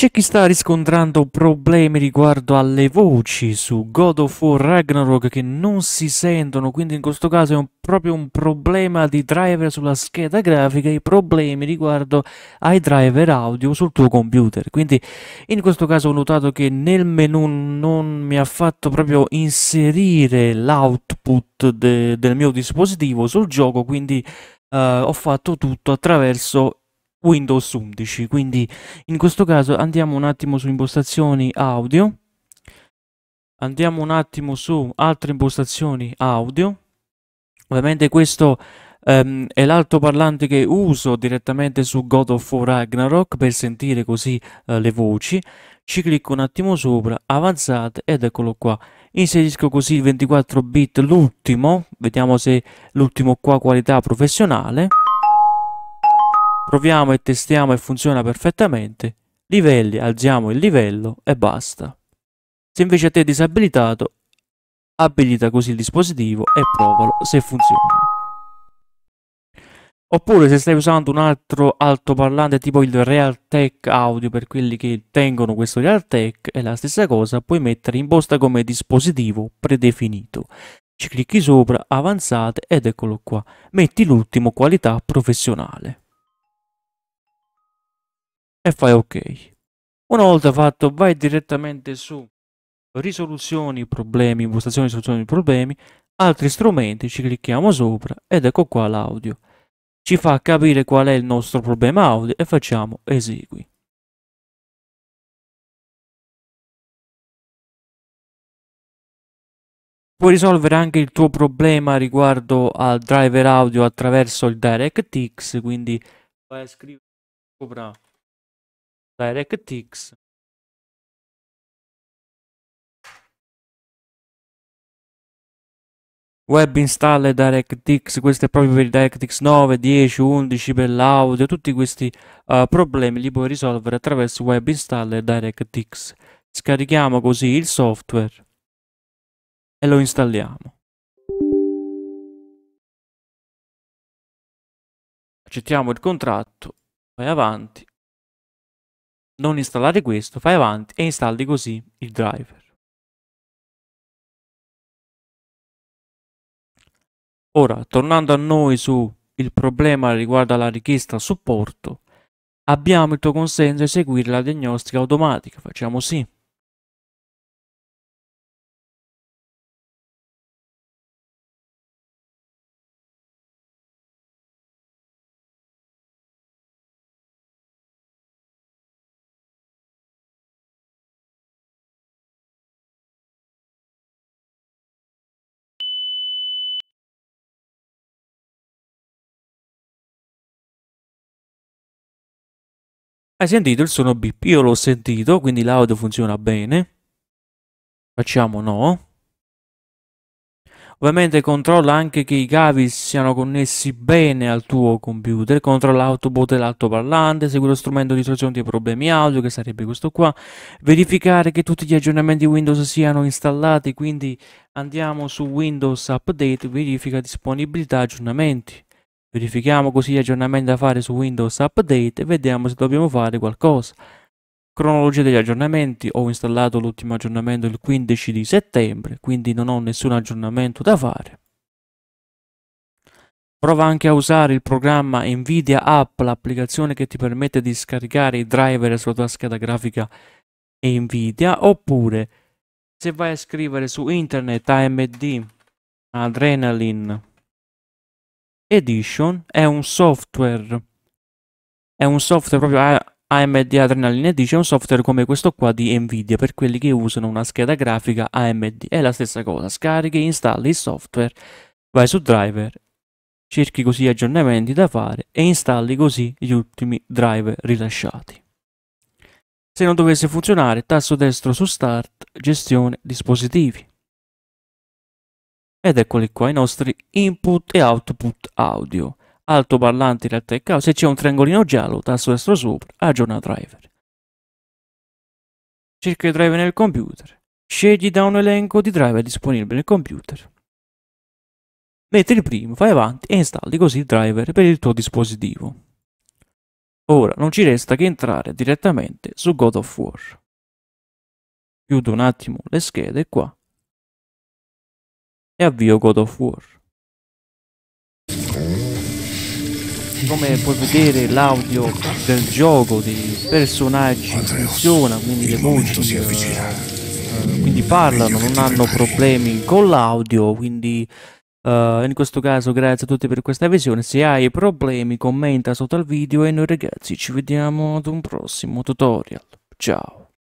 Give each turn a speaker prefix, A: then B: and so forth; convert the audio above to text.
A: C'è chi sta riscontrando problemi riguardo alle voci su God of War Ragnarok che non si sentono, quindi in questo caso è un, proprio un problema di driver sulla scheda grafica e problemi riguardo ai driver audio sul tuo computer. Quindi in questo caso ho notato che nel menu non mi ha fatto proprio inserire l'output de, del mio dispositivo sul gioco, quindi Uh, ho fatto tutto attraverso Windows 11. Quindi in questo caso andiamo un attimo su impostazioni audio, andiamo un attimo su altre impostazioni audio. Ovviamente questo Um, è l'altoparlante che uso direttamente su God of War Ragnarok per sentire così uh, le voci. Ci clicco un attimo sopra, avanzate ed eccolo qua. Inserisco così il 24 bit l'ultimo, vediamo se l'ultimo qua qualità professionale proviamo e testiamo e funziona perfettamente, livelli, alziamo il livello e basta. Se invece a te è disabilitato, abilita così il dispositivo e provalo se funziona. Oppure se stai usando un altro altoparlante tipo il Realtek Audio per quelli che tengono questo Realtek è la stessa cosa, puoi mettere imposta come dispositivo predefinito. Ci clicchi sopra, avanzate ed eccolo qua. Metti l'ultimo qualità professionale e fai ok. Una volta fatto vai direttamente su risoluzioni problemi, impostazioni risoluzioni problemi, altri strumenti, ci clicchiamo sopra ed ecco qua l'audio.
B: Ci fa capire qual è il nostro problema audio e facciamo esegui. Puoi risolvere anche il tuo problema riguardo al driver audio attraverso il DirectX, quindi vai a scrivere sopra directx web install DirectX, questo è proprio per DirectX
A: 9, 10, 11, per l'audio, tutti questi uh, problemi li puoi risolvere attraverso web install DirectX. Scarichiamo così il software
B: e lo installiamo. Accettiamo il contratto, vai avanti non installare questo, fai avanti e installi così il driver. Ora, tornando a noi su il
A: problema riguardo alla richiesta supporto, abbiamo il tuo consenso a eseguire la
B: diagnostica automatica, facciamo sì. Hai sentito il suono bip? Io l'ho sentito, quindi l'audio funziona bene. Facciamo no.
A: Ovviamente controlla anche che i cavi siano connessi bene al tuo computer, controlla l'autobot e l'altoparlante, segui lo strumento di risoluzione dei problemi audio, che sarebbe questo qua, verificare che tutti gli aggiornamenti Windows siano installati, quindi andiamo su Windows Update, verifica disponibilità aggiornamenti. Verifichiamo così gli aggiornamenti da fare su Windows Update e vediamo se dobbiamo fare qualcosa. Cronologia degli aggiornamenti, ho installato l'ultimo aggiornamento il 15 di settembre, quindi non ho nessun aggiornamento da fare. Prova anche a usare il programma Nvidia App, l'applicazione che ti permette di scaricare i driver sulla tua scheda grafica Nvidia, oppure se vai a scrivere su internet AMD Adrenaline Edition è un software, è un software proprio AMD Adrenaline Edition, è un software come questo qua di Nvidia per quelli che usano una scheda grafica AMD. È la stessa cosa, scarichi, installi il software, vai su driver, cerchi così aggiornamenti da fare e installi così gli ultimi driver rilasciati. Se non dovesse funzionare, tasto destro su Start, gestione dispositivi ed eccoli qua i nostri input e output audio altoparlante in realtà è caso se c'è un triangolino giallo tasto destro sopra aggiorna driver cerca i driver nel computer scegli da un elenco di driver disponibili nel computer metti il primo fai avanti e installi così il driver per il tuo dispositivo ora non ci resta che entrare direttamente su
B: God of War chiudo un attimo le schede qua e avvio God of War.
A: Come puoi vedere l'audio del gioco, dei personaggi funziona, quindi le voci uh, quindi parlano, non hanno problemi con l'audio, quindi Uh, in questo caso grazie a tutti per questa visione, se hai
B: problemi commenta sotto al video e noi ragazzi ci vediamo ad un prossimo tutorial, ciao!